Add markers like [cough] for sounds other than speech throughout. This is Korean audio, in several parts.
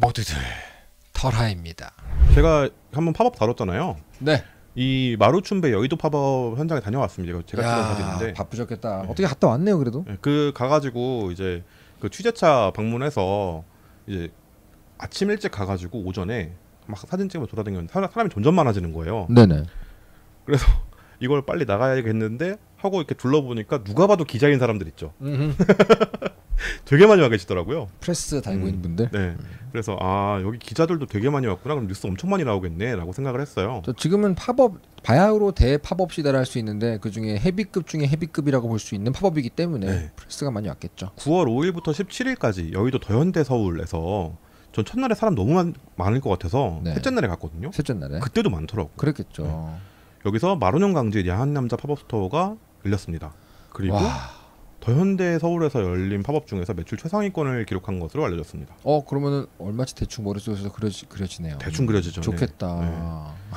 모두들 털하입니다. 제가 한번 팝업 다뤘잖아요. 네. 이 마루춘배 여의도 팝업 현장에 다녀왔습니다. 제가 찍은 사진인데 바쁘셨겠다. 네. 어떻게 갔다 왔네요, 그래도. 네, 그 가가지고 이제 그 취재차 방문해서 이제 아침 일찍 가가지고 오전에 막 사진 찍으면 돌아다니는 사람이 점점 많아지는 거예요. 네네. 그래서 [laughs] 이걸 빨리 나가야겠는데 하고 이렇게 둘러보니까 누가 봐도 기자인 사람들 있죠. [laughs] [laughs] 되게 많이 와 계시더라고요. 프레스 달고 음, 있는 분들. 네. 그래서 아 여기 기자들도 되게 많이 왔구나. 그럼 뉴스 엄청 많이 나오겠네라고 생각을 했어요. 지금은 팝업 바야흐로 대팝업 시대라 할수 있는데 그 중에 헤비급 중에 헤비급이라고 볼 수 있는 팝업이기 때문에 네. 프레스가 많이 왔겠죠. 9월 5일부터 17일까지 여의도 더현대 서울에서 전 첫날에 사람 너무 많, 많을 것 같아서 네. 셋째 날에 갔거든요. 셋째 날에. 그때도 많더라고. 그랬겠죠. 네. 여기서 마로년 강제 야한 남자 팝업 스토어가 열렸습니다. 그리고 와. 더 현대 서울에서 열린 팝업 중에서 매출 최상위권을 기록한 것으로 알려졌습니다. 어 그러면은 얼마치 대충 머릿속에서 그려지, 그려지네요. 대충 그려지죠. 좋겠다. 네.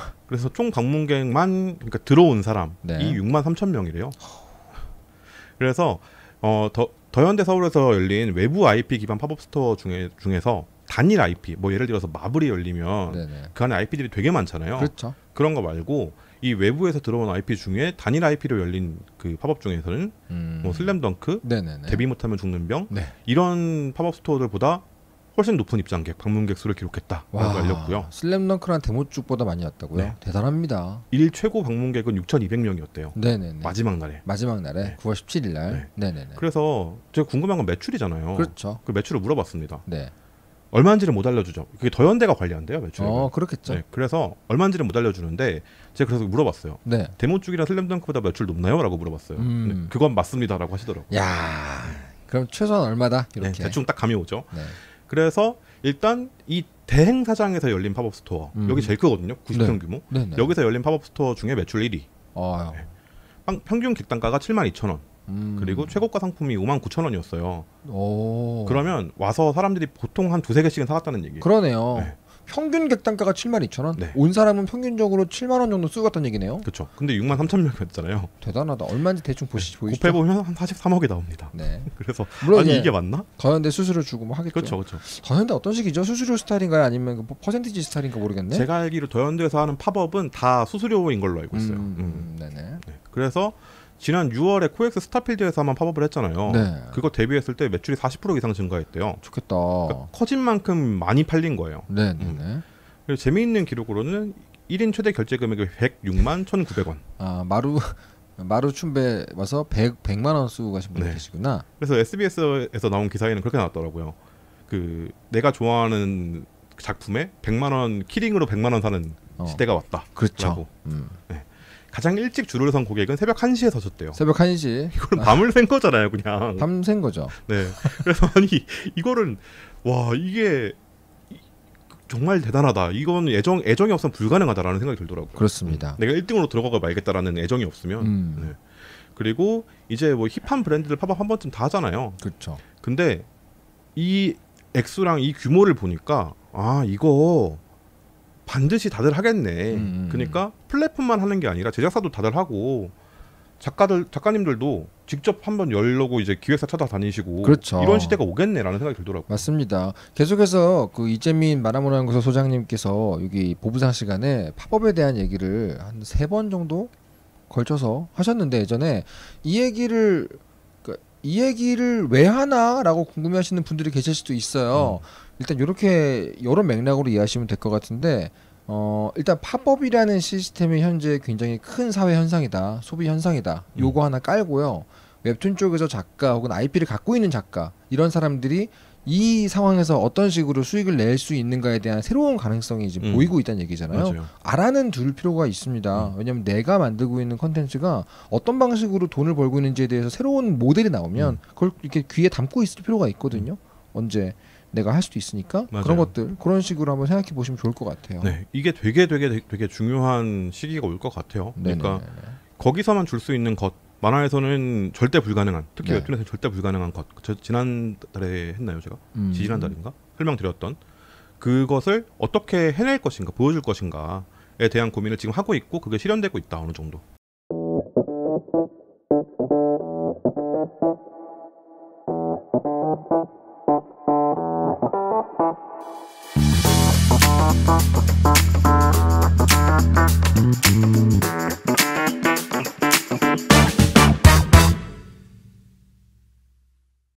네. 그래서 총 방문객만 그러니까 들어온 사람 네. 이 6만 3천 명이래요. 그래서 어, 더, 더 현대 서울에서 열린 외부 IP 기반 팝업 스토어 중에 중에서 단일 IP 뭐 예를 들어서 마블이 열리면 네네. 그 안에 IP들이 되게 많잖아요. 그렇죠. 그런 거 말고 이 외부에서 들어온 IP 중에 단일 IP로 열린 그 팝업 중에서는 뭐 음. 뭐 슬램덩크, 네네네. 데뷔 못하면 죽는 병 네. 이런 팝업 스토어들보다 훨씬 높은 입장객, 방문객 수를 기록했다라고 와, 알렸고요. 슬램덩크란 데모죽보다 많이 왔다고요? 네. 대단합니다. 일 최고 방문객은 6,200명이었대요. 네네네. 마지막 날에. 마지막 날에 네. 9월 17일 날. 네. 네네 그래서 제가 궁금한 건 매출이잖아요. 그렇죠. 그 매출을 물어봤습니다. 네. 얼마인지를 못 알려주죠. 그게 더현대가 관리한대요 매출. 어 그렇겠죠. 네, 그래서 얼마인지를 못 알려주는데 제가 그래서 물어봤어요. 네. 데모 쪽이랑 슬램덩크보다 매출 높나요?라고 물어봤어요. 음. 네, 그건 맞습니다라고 하시더라고요. 야 그럼 최소한 얼마다 네, 이렇게 네, 대충 딱 감이 오죠. 네. 그래서 일단 이 대행사장에서 열린 팝업 스토어 음. 여기 제일 크거든요. 90평 규모. 여기서 열린 팝업 스토어 중에 매출 1위. 어. 평균 객단가가 7 2 0 0 0 원. 음. 그리고 최고가 상품이 5만 9천 원이었어요. 오. 그러면 와서 사람들이 보통 한 두세 개씩은 사갔다는 얘기 그러네요. 네. 평균 객단가가 7만 2천 원. 네. 온 사람은 평균적으로 7만 원 정도 쓰고 갔다는 얘기네요. 그렇죠. 근데 6만 3천 명이었잖아요. 대단하다. 얼마인지 대충 보시 네. 보이시죠? 곱해 보면 한 43억이 나옵니다. 네. [laughs] 그래서 물론 아니 이게 맞나? 더현대 수수료 주고 뭐 하겠죠. 그렇죠, 그렇죠. 더현대 어떤 식이죠? 수수료 스타일인가요? 아니면 그 뭐 퍼센티지 스타일인가 모르겠네. 제가 알기로 더현대에서 하는 팝업은 다 수수료인 걸로 알고 있어요. 음, 음. 음 네네. 네. 그래서 지난 6월에 코엑스 스타필드에서 한번 팝업을 했잖아요. 네. 그거 대비했을 때 매출이 40% 이상 증가했대요. 좋겠다. 그러니까 커진 만큼 많이 팔린 거예요. 네, 음. 네, 네. 음. 그리고 재미있는 기록으로는 1인 최대 결제 금액이 106만 1,900원. 아, 마루 마루춘배 와서 100, 100만 원 쓰고 가신 분이 네. 계시구나. 그래서 SBS에서 나온 기사에는 그렇게 나왔더라고요. 그 내가 좋아하는 작품에 100만 원 키링으로 100만 원 사는 어. 시대가 왔다. 그렇죠. 음. 네. 가장 일찍 줄을 선 고객은 새벽 1시에 서셨대요. 새벽 1시. 이거는 밤을 아. 샌 거잖아요, 그냥. 밤 샌 거죠. 네. 그래서 아니 이거를 와, 이게 정말 대단하다. 이건 애정 애정이 없으면 불가능하다라는 생각이 들더라고요. 그렇습니다. 음. 내가 1등으로 들어가고 말겠다라는 애정이 없으면. 음. 네. 그리고 이제 뭐 힙한 브랜드들 팝업 한 번쯤 다 하잖아요. 그렇죠. 근데 이 액수랑 이 규모를 보니까 아 이거 반드시 다들 하겠네. 음, 음, 음. 그러니까 플랫폼만 하는 게 아니라 제작사도 다들 하고 작가들 작가님들도 직접 한번 열려고 이제 기획사 찾아다니시고 그렇죠. 이런 시대가 오겠네라는 생각이 들더라고요. 맞습니다. 계속해서 그 이재민 마라모라는 곳 그 소장님께서 여기 보부상 시간에 팝업에 대한 얘기를 한 세 번 정도 걸쳐서 하셨는데 예전에 이 얘기를 그러니까 이 얘기를 왜 하나라고 궁금해하시는 분들이 계실 수도 있어요. 음. 일단 이렇게 여러 맥락으로 이해하시면 될 것 같은데 어, 일단 팝업이라는 시스템이 현재 굉장히 큰 사회 현상이다, 소비 현상이다. 음. 요거 하나 깔고요. 웹툰 쪽에서 작가 혹은 IP를 갖고 있는 작가 이런 사람들이 이 상황에서 어떤 식으로 수익을 낼 수 있는가에 대한 새로운 가능성이 지금 음. 보이고 있다는 얘기잖아요. 맞아요. 알아는 둘 필요가 있습니다. 음. 왜냐하면 내가 만들고 있는 컨텐츠가 어떤 방식으로 돈을 벌고 있는지에 대해서 새로운 모델이 나오면 음. 그걸 이렇게 귀에 담고 있을 필요가 있거든요. 음. 언제 내가 할 수도 있으니까 맞아요. 그런 것들 그런 식으로 한번 생각해 보시면 좋을 것 같아요. 네, 이게 되게 되게 되게 중요한 시기가 올 것 같아요. 그러니까 거기서만 줄 수 있는 것 만화에서는 절대 불가능한 특히 네. 웹툰에서 절대 불가능한 것 지난달에 했나요 제가 음. 지난달인가 설명드렸던 그것을 어떻게 해낼 것인가 보여줄 것인가에 대한 고민을 지금 하고 있고 그게 실현되고 있다 어느 정도.